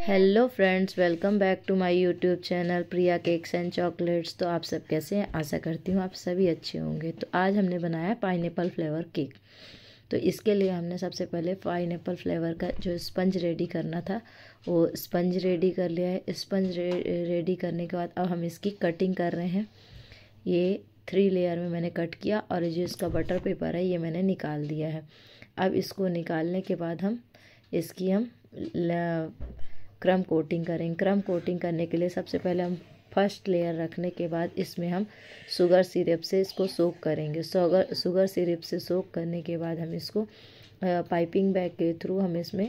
hello friends welcome back to my YouTube channel Priya cakes and chocolates तो आप सब कैसे हैं आशा करती हूँ आप सभी अच्छे होंगे तो आज हमने बनाया पाइनएप्पल फ्लेवर केक तो इसके लिए हमने सबसे पहले पाइनएप्पल फ्लेवर का जो स्पंज रेडी करना था वो स्पंज रेडी कर लिया है स्पंज रे, रेडी करने के बाद अब हम इसकी कटिंग कर रहे हैं ये थ्री लेयर में मैंने कट किया और जो इसका बटर पेपर है ये मैंने निकाल दिया है अब इसको निकालने के बाद हम इसकी हम क्रम कोटिंग करेंगे क्रम कोटिंग करने के लिए सबसे पहले हम फर्स्ट लेयर रखने के बाद इसमें हम शुगर सिरप से इसको सोक करेंगे शुगर शुगर सिरप से सोक करने के बाद हम इसको पाइपिंग बैग के थ्रू हम इसमें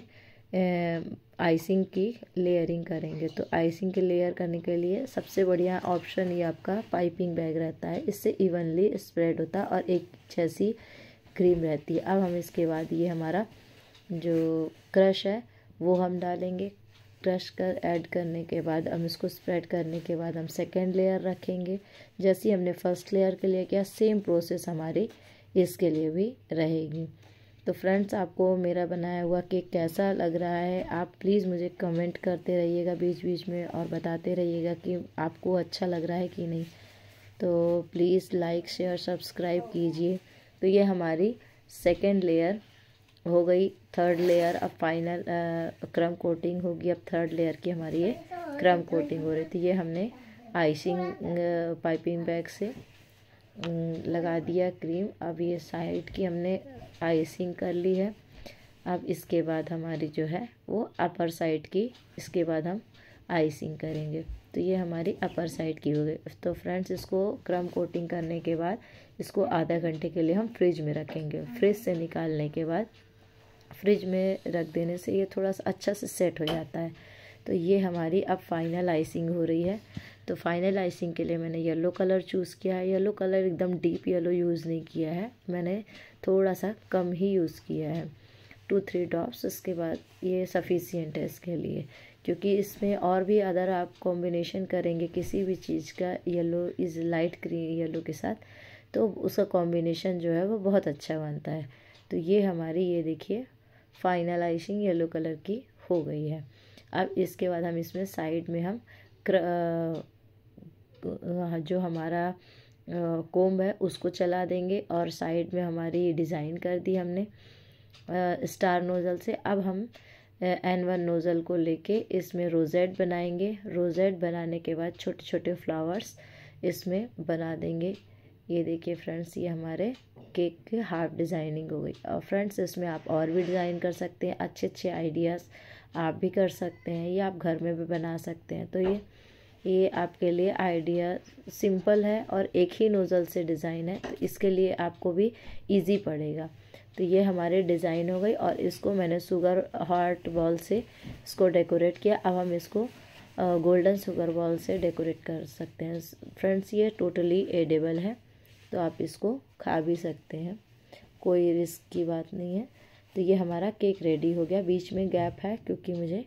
आइसिंग की लेयरिंग करेंगे तो आइसिंग की लेयर करने के लिए सबसे बढ़िया ऑप्शन ये आपका पाइपिंग बैग रहता है इससे इवनली स्प्रेड होता है और एक जैसी क्रीम रहती है अब हम इसके बाद ये हमारा जो क्रश है वो हम डालेंगे क्रश कर ऐड करने के बाद हम इसको स्प्रेड करने के बाद हम सेकेंड लेयर रखेंगे जैसे हमने फर्स्ट लेयर के लिए किया सेम प्रोसेस हमारी इसके लिए भी रहेगी तो फ्रेंड्स आपको मेरा बनाया हुआ केक कैसा लग रहा है आप प्लीज़ मुझे कमेंट करते रहिएगा बीच बीच में और बताते रहिएगा कि आपको अच्छा लग रहा है कि नहीं तो प्लीज़ लाइक शेयर सब्सक्राइब कीजिए तो ये हमारी सेकेंड लेयर हो गई थर्ड लेयर अब फाइनल क्रम कोटिंग होगी अब थर्ड लेयर की हमारी ये क्रम कोटिंग हो रही थी ये हमने आइसिंग पाइपिंग बैग से लगा दिया क्रीम अब ये साइड की हमने आइसिंग कर ली है अब इसके बाद हमारी जो है वो अपर साइड की इसके बाद हम आइसिंग करेंगे तो ये हमारी अपर साइड की हो गई तो फ्रेंड्स इसको क्रम कोटिंग करने के बाद इसको आधा घंटे के लिए हम फ्रिज में रखेंगे फ्रिज से निकालने के बाद फ्रिज में रख देने से ये थोड़ा सा अच्छा से सेट हो जाता है तो ये हमारी अब फाइनल आइसिंग हो रही है तो फाइनल आइसिंग के लिए मैंने येलो कलर चूज़ किया है येलो कलर एकदम डीप येलो यूज़ नहीं किया है मैंने थोड़ा सा कम ही यूज़ किया है टू थ्री ड्रॉप्स उसके बाद ये सफिशियंट है इसके लिए क्योंकि इसमें और भी अदर आप कॉम्बिनेशन करेंगे किसी भी चीज़ का yellow is light cream yellow के साथ तो उसका कॉम्बिनेशन जो है वो बहुत अच्छा बनता है तो ये हमारी ये देखिए फाइनलाइजिंग येलो कलर की हो गई है अब इसके बाद हम इसमें साइड में हम क्र, जो हमारा कोम्ब है उसको चला देंगे और साइड में हमारी डिज़ाइन कर दी हमने स्टार नोज़ल से अब हम एन वन नोज़ल को लेके इसमें रोजेट बनाएंगे रोजेट बनाने के बाद छोटे छोटे फ्लावर्स इसमें बना देंगे ये देखिए फ्रेंड्स ये हमारे केक के हाफ डिज़ाइनिंग हो गई और फ्रेंड्स इसमें आप और भी डिज़ाइन कर सकते हैं अच्छे अच्छे आइडियाज़ आप भी कर सकते हैं या आप घर में भी बना सकते हैं तो ये ये आपके लिए आइडिया सिंपल है और एक ही नोज़ल से डिज़ाइन है तो इसके लिए आपको भी इजी पड़ेगा तो ये हमारे डिज़ाइन हो गई और इसको मैंने शुगर हार्ट बॉल से इसको डेकोरेट किया अब हम इसको गोल्डन शुगर बॉल से डेकोरेट कर सकते हैं फ्रेंड्स ये टोटली एडेबल है तो आप इसको खा भी सकते हैं कोई रिस्क की बात नहीं है तो ये हमारा केक रेडी हो गया बीच में गैप है क्योंकि मुझे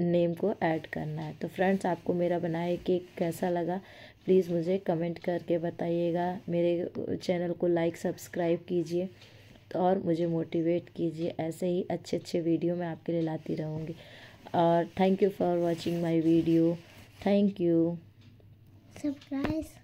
नेम को ऐड करना है तो फ्रेंड्स आपको मेरा बनाया केक कैसा लगा प्लीज़ मुझे कमेंट करके बताइएगा मेरे चैनल को लाइक सब्सक्राइब कीजिए तो और मुझे मोटिवेट कीजिए ऐसे ही अच्छे अच्छे वीडियो मैं आपके लिए लाती रहूँगी और thank you for watching my video thank you surprise